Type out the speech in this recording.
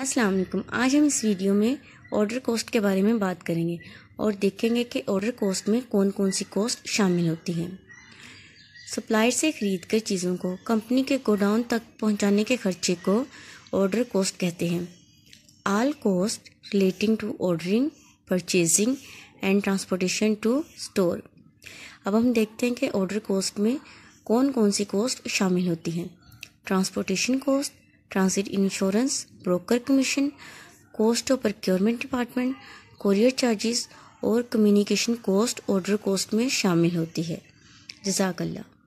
अस्सलाम वालेकुम आज हम इस वीडियो में ऑर्डर कॉस्ट के बारे में बात करेंगे और देखेंगे कि ऑर्डर कॉस्ट में कौन कौन सी कॉस्ट शामिल होती है सप्लायर से ख़रीद कर चीज़ों को कंपनी के गोडाउन तक पहुंचाने के खर्चे को ऑर्डर कॉस्ट कहते हैं all cost relating to ordering purchasing and transportation to store अब हम देखते हैं कि ऑर्डर कॉस्ट में कौन कौन सी कॉस्ट शामिल होती हैं transportation cost transit insurance broker commission cost और प्रक्योरमेंट डिपार्टमेंट कोरियर चार्जेस और कम्युनिकेशन कॉस्ट ऑर्डर कॉस्ट में शामिल होती है जजाकल्ला